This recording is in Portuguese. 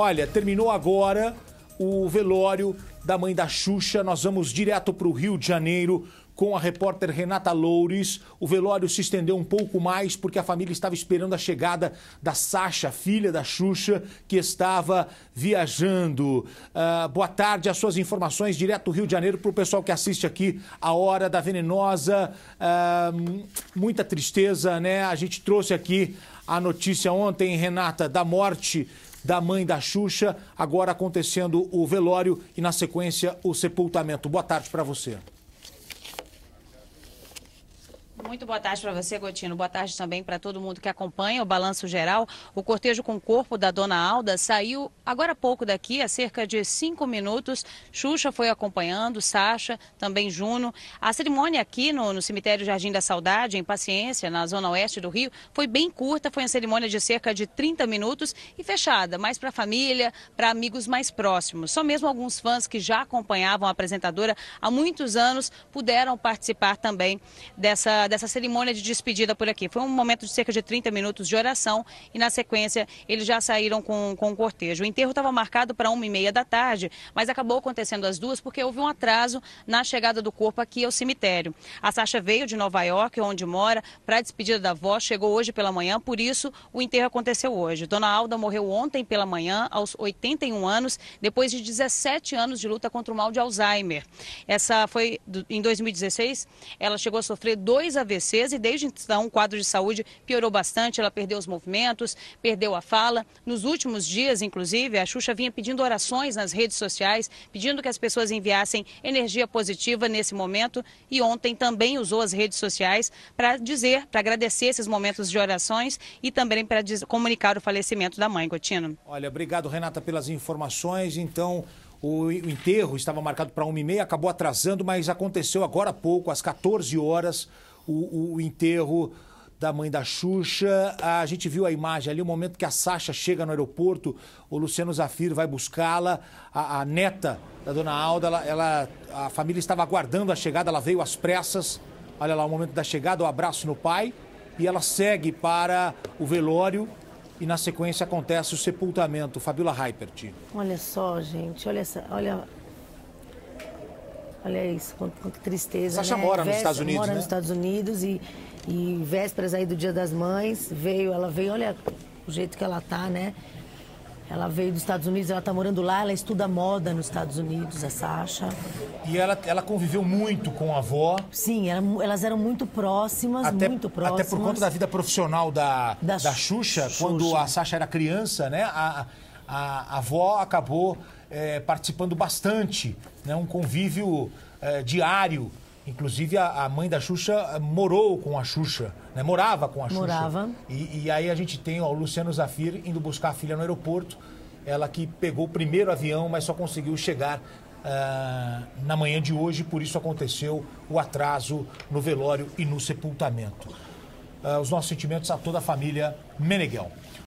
Olha, terminou agora o velório da mãe da Xuxa. Nós vamos direto para o Rio de Janeiro com a repórter Renata Loures. O velório se estendeu um pouco mais porque a família estava esperando a chegada da Sasha, filha da Xuxa, que estava viajando. Uh, boa tarde, as suas informações direto do Rio de Janeiro para o pessoal que assiste aqui a Hora da Venenosa. Uh, muita tristeza, né? A gente trouxe aqui a notícia ontem, Renata, da morte da mãe da Xuxa, agora acontecendo o velório e, na sequência, o sepultamento. Boa tarde para você. Muito boa tarde para você, Gotino. Boa tarde também para todo mundo que acompanha o Balanço Geral. O cortejo com o corpo da dona Alda saiu agora há pouco daqui, há cerca de cinco minutos. Xuxa foi acompanhando, Sasha, também Juno. A cerimônia aqui no, no cemitério Jardim da Saudade, em Paciência, na zona oeste do Rio, foi bem curta. Foi uma cerimônia de cerca de 30 minutos e fechada, mais para a família, para amigos mais próximos. Só mesmo alguns fãs que já acompanhavam a apresentadora há muitos anos puderam participar também dessa dessa cerimônia de despedida por aqui. Foi um momento de cerca de 30 minutos de oração e, na sequência, eles já saíram com, com o cortejo. O enterro estava marcado para uma e meia da tarde, mas acabou acontecendo às duas porque houve um atraso na chegada do corpo aqui ao cemitério. A Sasha veio de Nova York, onde mora, para a despedida da avó, chegou hoje pela manhã, por isso o enterro aconteceu hoje. Dona Alda morreu ontem pela manhã, aos 81 anos, depois de 17 anos de luta contra o mal de Alzheimer. Essa foi em 2016, ela chegou a sofrer dois AVCs e desde então o quadro de saúde piorou bastante. Ela perdeu os movimentos, perdeu a fala. Nos últimos dias, inclusive, a Xuxa vinha pedindo orações nas redes sociais, pedindo que as pessoas enviassem energia positiva nesse momento. E ontem também usou as redes sociais para dizer, para agradecer esses momentos de orações e também para comunicar o falecimento da mãe, Gotino. Olha, obrigado, Renata, pelas informações. Então. O enterro estava marcado para 1h30, acabou atrasando, mas aconteceu agora há pouco, às 14 horas o, o enterro da mãe da Xuxa. A gente viu a imagem ali, o momento que a Sasha chega no aeroporto, o Luciano Zafir vai buscá-la, a, a, neta da dona Alda, ela, ela, a família estava aguardando a chegada, ela veio às pressas. Olha lá o momento da chegada, o abraço no pai, e ela segue para o velório. E na sequência acontece o sepultamento. Fabiola Reipert. Olha só, gente, olha, essa, olha Olha isso, quanta tristeza. Sasha né? mora Vés, nos Estados Unidos. Mora né? nos Estados Unidos e, e vésperas aí do Dia das Mães, veio, ela veio, olha o jeito que ela tá, né? Ela veio dos Estados Unidos, ela está morando lá, ela estuda moda nos Estados Unidos, a Sasha. E ela, ela conviveu muito com a avó. Sim, ela, elas eram muito próximas, até, muito próximas. Até por conta da vida profissional da, da, da Xuxa, Xuxa, quando a Sasha era criança, né? A, a, a avó acabou é, participando bastante, né? um convívio é, diário. Inclusive, a, a, mãe da Xuxa é, morou com a Xuxa, né? morava com a Xuxa. Morava. E, e aí a gente tem ó, o Luciano Zafir indo buscar a filha no aeroporto. Ela que pegou o primeiro avião, mas só conseguiu chegar Uh, na manhã de hoje, por isso aconteceu o atraso no velório e no sepultamento. Uh, os nossos sentimentos a toda a família Meneghel.